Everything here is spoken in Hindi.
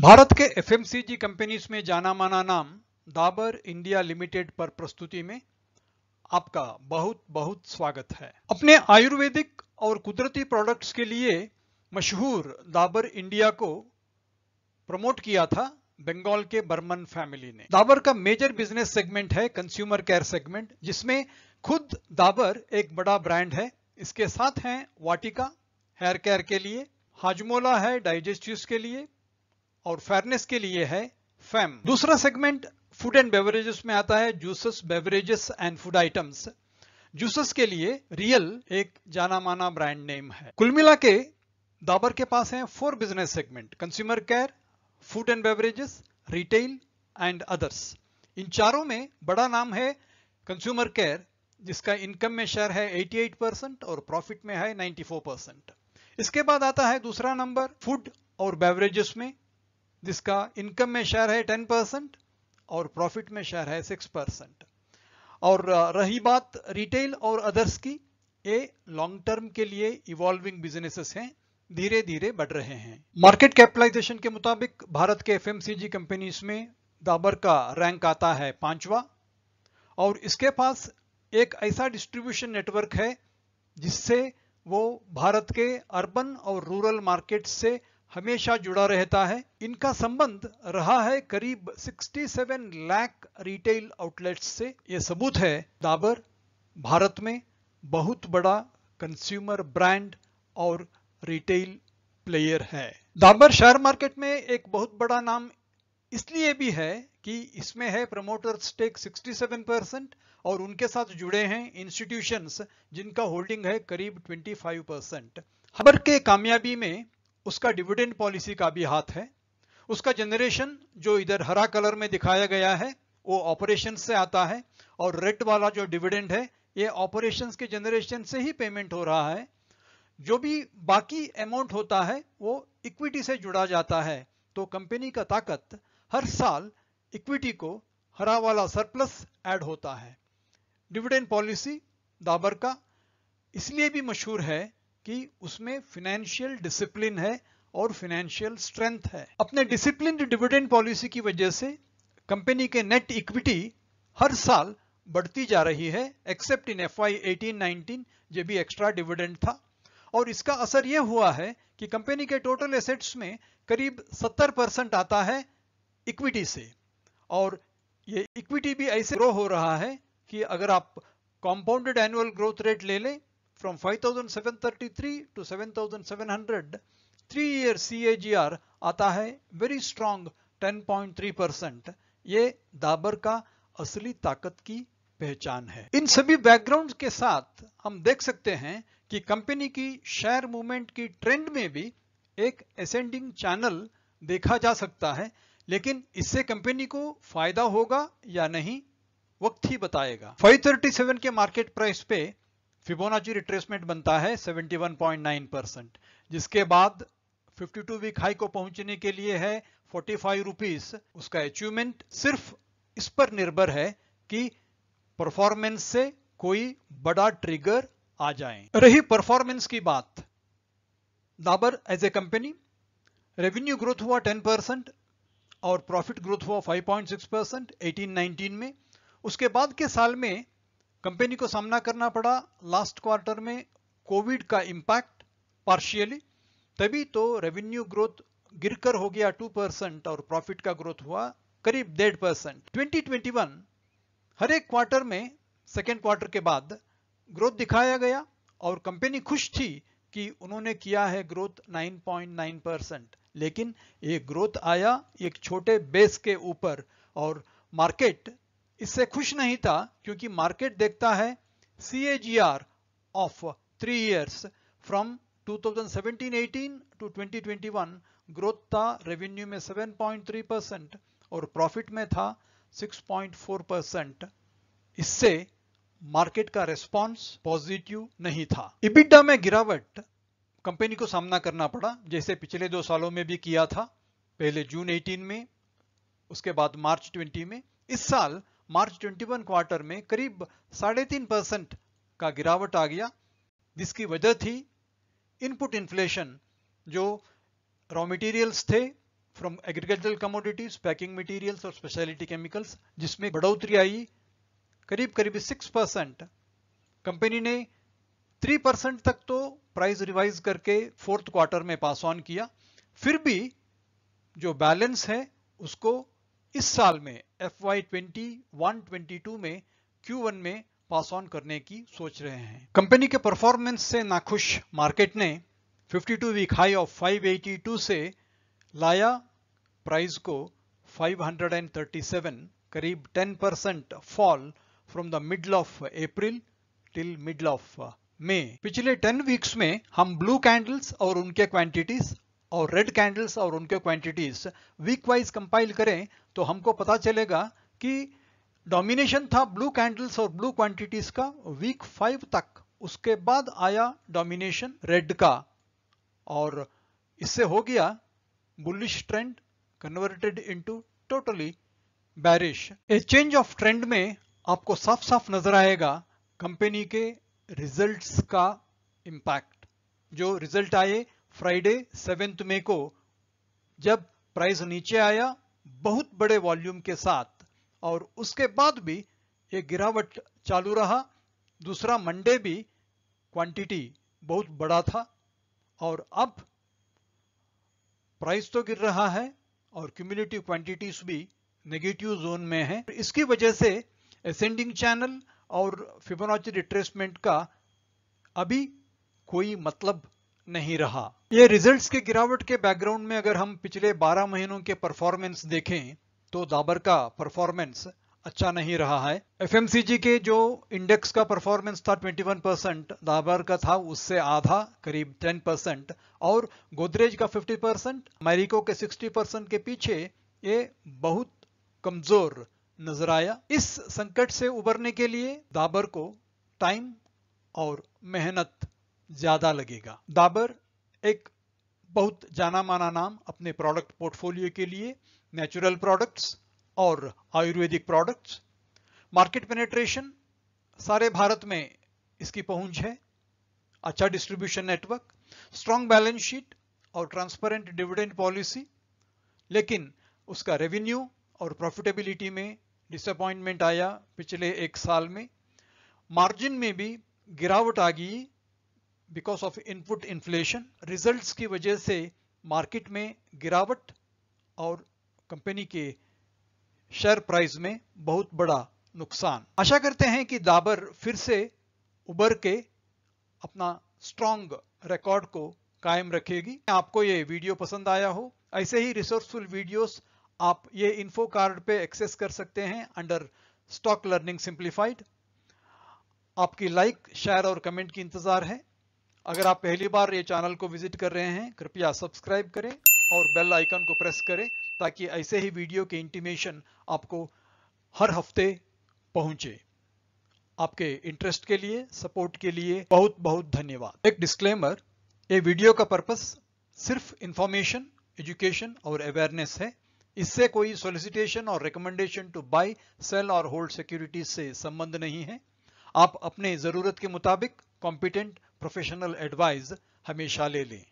भारत के एफएमसीजी कंपनीज में जाना माना नाम दाबर इंडिया लिमिटेड पर प्रस्तुति में आपका बहुत बहुत स्वागत है अपने आयुर्वेदिक और कुदरती प्रोडक्ट्स के लिए मशहूर दाबर इंडिया को प्रमोट किया था बंगाल के बर्मन फैमिली ने दाबर का मेजर बिजनेस सेगमेंट है कंज्यूमर केयर सेगमेंट जिसमें खुद दाबर एक बड़ा ब्रांड है इसके साथ है वाटिका हेयर केयर के लिए हाजमोला है डाइजेस्टिव के लिए और फेयरनेस के लिए है फैम hmm. दूसरा सेगमेंट फूड एंड बेवरेजेस में आता है juices beverages and food items juices के लिए रियल एक जाना माना ब्रांड नेम है कुल मिला के दाबर के पास है four business segment consumer care food and beverages retail and others इन चारों में बड़ा नाम है कंज्यूमर केयर जिसका इनकम में शेयर है 88 परसेंट और प्रॉफिट में है 94 परसेंट इसके बाद आता है दूसरा नंबर फूड और बेवरेजेस में जिसका इनकम में शेयर है टेन परसेंट और प्रॉफिट में शेयर है सिक्स परसेंट और रही बात रिटेल और अदर्स की ये लॉन्ग टर्म के लिए इवॉल्विंग बिजनेसेस हैं धीरे धीरे बढ़ रहे हैं मार्केट कैपिटलाइजेशन के मुताबिक भारत के एफ कंपनीज में दाबर का रैंक आता है पांचवा और इसके पास एक ऐसा डिस्ट्रीब्यूशन नेटवर्क है जिससे वो भारत के अर्बन और रूरल मार्केट से हमेशा जुड़ा रहता है इनका संबंध रहा है करीब 67 लाख रिटेल आउटलेट्स से यह सबूत है डाबर भारत में बहुत बड़ा कंज्यूमर ब्रांड और रिटेल प्लेयर है डाबर शेयर मार्केट में एक बहुत बड़ा नाम इसलिए भी है कि इसमें है प्रमोटर स्टेक 67 परसेंट और उनके साथ जुड़े हैं इंस्टीट्यूशंस जिनका होल्डिंग है करीब 25 परसेंट हबर के कामयाबी में उसका डिविडेंड पॉलिसी का भी हाथ है उसका जनरेशन जो इधर हरा कलर में दिखाया गया है वो ऑपरेशन से आता है और रेड वाला जो डिविडेंड है ये ऑपरेशन के जनरेशन से ही पेमेंट हो रहा है जो भी बाकी अमाउंट होता है वो इक्विटी से जुड़ा जाता है तो कंपनी का ताकत हर साल इक्विटी को हरा वाला सरप्लस ऐड होता है डिविडेंड पॉलिसी दाबर का इसलिए भी मशहूर है कि उसमें फिनेंशियल डिसिप्लिन है और फिनेंशियल स्ट्रेंथ है अपने डिसिप्लिन डिविडेंड पॉलिसी की वजह से कंपनी के नेट इक्विटी हर साल बढ़ती जा रही है except in F Y eighteen nineteen ये भी एक्स्ट्रा डिविडेंड था और इसका असर यह हुआ है कि कंपनी के टोटल एसेट्स में करीब 70 परसेंट आता है इक्विटी से और ये इक्विटी भी ऐसे ग्रो हो रहा है कि अगर आप कॉम्पाउंडेड एनुअल ग्रोथ रेट ले लें from 5733 to 7700 three year CAGR आता है वेरी स्ट्रांग 10.3 परसेंट ये दाबर का असली ताकत की पहचान है इन सभी बैकग्राउंड के साथ हम देख सकते हैं कि कंपनी की शेयर मूवमेंट की ट्रेंड में भी एक एसेंडिंग चैनल देखा जा सकता है लेकिन इससे कंपनी को फायदा होगा या नहीं वक्त ही बताएगा 537 के मार्केट प्राइस पे फिबोनाची रिट्रेसमेंट बनता है 71.9 परसेंट जिसके बाद 52 वीक हाई को पहुंचने के लिए है फोर्टी फाइव रुपीज उसका अचीवमेंट सिर्फ इस पर निर्भर है कि परफॉर्मेंस से कोई बड़ा ट्रिगर आ जाए रही परफॉर्मेंस की बात Dabur as a company revenue growth हुआ 10 परसेंट और प्रॉफिट ग्रोथ हुआ 5.6 परसेंट एटीन नाइनटीन में उसके बाद के साल में कंपनी को सामना करना पड़ा लास्ट क्वार्टर में कोविड का इम्पैक्ट पार्शियली तभी तो रेवेन्यू ग्रोथ गिरकर हो गया 2 परसेंट और प्रॉफिट का ग्रोथ हुआ करीब डेढ़ परसेंट ट्वेंटी हर एक क्वार्टर में सेकेंड क्वार्टर के बाद ग्रोथ दिखाया गया और कंपनी खुश थी कि उन्होंने किया है ग्रोथ 9.9 परसेंट लेकिन ये ग्रोथ आया एक छोटे बेस के ऊपर और मार्केट इससे खुश नहीं था क्योंकि मार्केट देखता है C of three years from 2017-18 to 2021 growth था रेवेन्यू में 7.3 परसेंट और प्रॉफिट में था 6.4 परसेंट इससे मार्केट का रेस्पॉन्स पॉजिटिव नहीं था इबिडा में गिरावट कंपनी को सामना करना पड़ा जैसे पिछले दो सालों में भी किया था पहले जून 18 में उसके बाद मार्च 20 में इस साल मार्च 21 क्वार्टर में करीब साढ़े तीन परसेंट का गिरावट आ गया जिसकी वजह थी इनपुट इन्फ्लेशन जो रॉ मटेरियल्स थे from agricultural commodities packing materials और स्पेशलिटी केमिकल्स जिसमें बढ़ोतरी आई करीब करीब सिक्स परसेंट कंपनी ने थ्री परसेंट तक तो प्राइस रिवाइज करके फोर्थ क्वार्टर में पास ऑन किया फिर भी जो बैलेंस है उसको इस साल में F Y twenty one twenty two में क्यू वन में पास ऑन करने की सोच रहे हैं कंपनी के परफॉर्मेंस से नाखुश मार्केट ने 52 वीक हाई ऑफ 582 से लाया प्राइस को 537 करीब 10 percent fall from the middle of April till middle of May पिछले 10 वीक्स में हम ब्लू कैंडल्स और उनके क्वांटिटीज और रेड कैंडल्स और उनके क्वांटिटीज वीक वाइज कंपाइल करें तो हमको पता चलेगा कि डोमिनेशन था ब्लू कैंडल्स और ब्लू क्वांटिटीज का वीक फाइव तक उसके बाद आया डोमिनेशन रेड का और इससे हो गया bullish trend converted into totally bearish a change of trend में आपको साफ साफ नजर आएगा कंपनी के रिजल्ट्स का इंपैक्ट जो रिजल्ट आए फ्राइडे सेवेंथ मे को जब प्राइस नीचे आया बहुत बड़े वॉल्यूम के साथ और उसके बाद भी ये गिरावट चालू रहा दूसरा मंडे भी क्वांटिटी बहुत बड़ा था और अब प्राइस तो गिर रहा है और क्यूमिलेटिव क्वांटिटीज भी नेगेटिव जोन में है इसकी वजह से असेंडिंग चैनल और फिबोनाची रिट्रेसमेंट का अभी कोई मतलब नहीं रहा ये रिजल्ट्स के गिरावट के बैकग्राउंड में अगर हम पिछले 12 महीनों के परफॉर्मेंस देखें तो दाबर का परफॉर्मेंस अच्छा नहीं रहा है एफ के जो इंडेक्स का परफॉर्मेंस था 21 परसेंट दाबर का था उससे आधा करीब 10 परसेंट और गोदरेज का 50 परसेंट मैरिको के 60 परसेंट के पीछे ये बहुत कमजोर नजर आया इस संकट से उबरने के लिए दाबर को टाइम और मेहनत ज्यादा लगेगा डाबर एक बहुत जाना माना नाम अपने प्रोडक्ट पोर्टफोलियो के लिए नेचुरल प्रोडक्ट्स और आयुर्वेदिक प्रोडक्ट्स मार्केट पेनेट्रेशन सारे भारत में इसकी पहुंच है अच्छा distribution network strong balance sheet और ट्रांसपेरेंट डिविडेंड पॉलिसी लेकिन उसका रेवेन्यू और प्रॉफिटेबिलिटी में डिसअपॉइंटमेंट आया पिछले एक साल में मार्जिन में भी गिरावट आ गई because of input inflation results की वजह से मार्केट में गिरावट और कंपनी के शेयर प्राइस में बहुत बड़ा नुकसान आशा करते हैं कि दाबर फिर से उबर के अपना स्ट्रॉन्ग रिकॉर्ड को कायम रखेगी आपको ये वीडियो पसंद आया हो ऐसे ही रिसोर्सफुल वीडियोस आप ये इन्फो कार्ड पे एक्सेस कर सकते हैं अंडर स्टॉक लर्निंग सिंप्लीफाइड आपकी लाइक शेयर और कमेंट की इंतजार है अगर आप पहली बार ये चैनल को विजिट कर रहे हैं कृपया सब्सक्राइब करें और बेल आइकन को प्रेस करें ताकि ऐसे ही वीडियो के इंटीमेशन आपको हर हफ्ते पहुंचे आपके इंटरेस्ट के लिए सपोर्ट के लिए बहुत बहुत धन्यवाद एक डिस्क्लेमर ये वीडियो का पर्पस सिर्फ इंफॉर्मेशन एजुकेशन और अवेयरनेस है इससे कोई सोलिसिटेशन और रिकमेंडेशन टू बाय सेल और होल्ड सिक्योरिटीज से संबंध नहीं है आप अपने जरूरत के मुताबिक competent प्रोफेशनल एडवाइस हमेशा ले लें